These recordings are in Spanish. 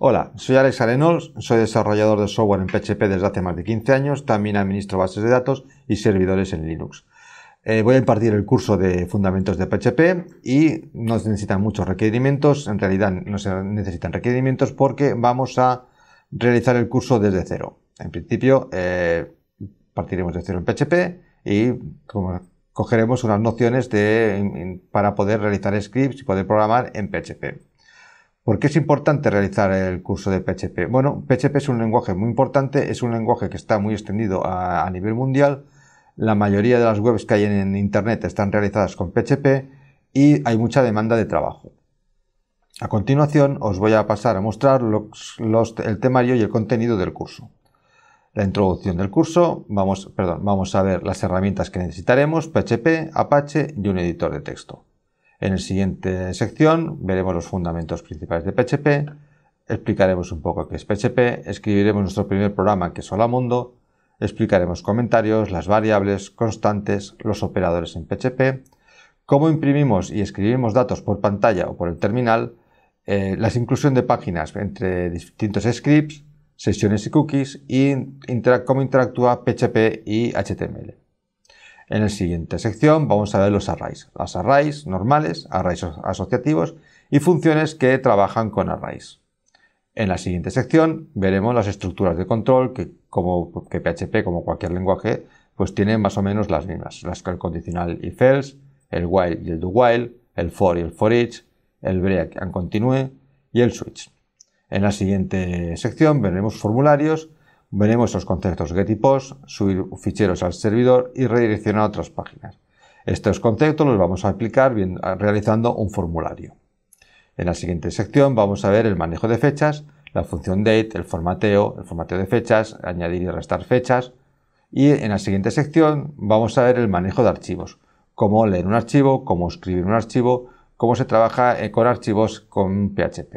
Hola, soy Alex Arenol, soy desarrollador de software en PHP desde hace más de 15 años, también administro bases de datos y servidores en Linux. Eh, voy a impartir el curso de fundamentos de PHP y no se necesitan muchos requerimientos, en realidad no se necesitan requerimientos porque vamos a realizar el curso desde cero. En principio eh, partiremos de cero en PHP y cogeremos unas nociones de, para poder realizar scripts y poder programar en PHP. ¿Por qué es importante realizar el curso de PHP? Bueno, PHP es un lenguaje muy importante, es un lenguaje que está muy extendido a, nivel mundial. La mayoría de las webs que hay en Internet están realizadas con PHP y hay mucha demanda de trabajo. A continuación os voy a pasar a mostrar el temario y el contenido del curso. La introducción del curso, vamos, vamos a ver las herramientas que necesitaremos, PHP, Apache y un editor de texto. En la siguiente sección veremos los fundamentos principales de PHP, explicaremos un poco qué es PHP, escribiremos nuestro primer programa que es Hola Mundo, explicaremos comentarios, las variables, constantes, los operadores en PHP, cómo imprimimos y escribimos datos por pantalla o por el terminal, las eh, la inclusión de páginas entre distintos scripts, sesiones y cookies y cómo interactúa PHP y HTML. En la siguiente sección vamos a ver los arrays, las arrays normales, arrays asociativos y funciones que trabajan con arrays. En la siguiente sección veremos las estructuras de control que, como que PHP, como cualquier lenguaje, pues tienen más o menos las mismas. Las el condicional y else, el while y el do while, el for y el for each, el break and continue y el switch. En la siguiente sección veremos formularios veremos los conceptos get y post, subir ficheros al servidor y redireccionar a otras páginas. Estos conceptos los vamos a aplicar realizando un formulario. En la siguiente sección vamos a ver el manejo de fechas, la función date, el formateo, el formateo de fechas, añadir y restar fechas. Y en la siguiente sección vamos a ver el manejo de archivos, cómo leer un archivo, cómo escribir un archivo, cómo se trabaja eh, con archivos con PHP.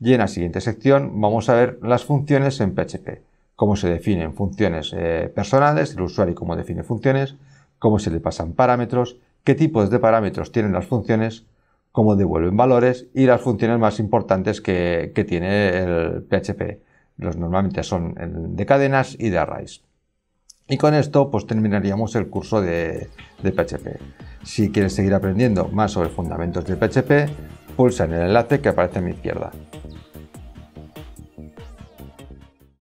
Y en la siguiente sección vamos a ver las funciones en PHP cómo se definen funciones eh, personales, el usuario cómo define funciones, cómo se le pasan parámetros, qué tipos de parámetros tienen las funciones, cómo devuelven valores y las funciones más importantes que, tiene el PHP. Los normalmente son eh, de cadenas y de arrays. Y con esto pues terminaríamos el curso de, de PHP. Si quieres seguir aprendiendo más sobre fundamentos de PHP, pulsa en el enlace que aparece a mi izquierda.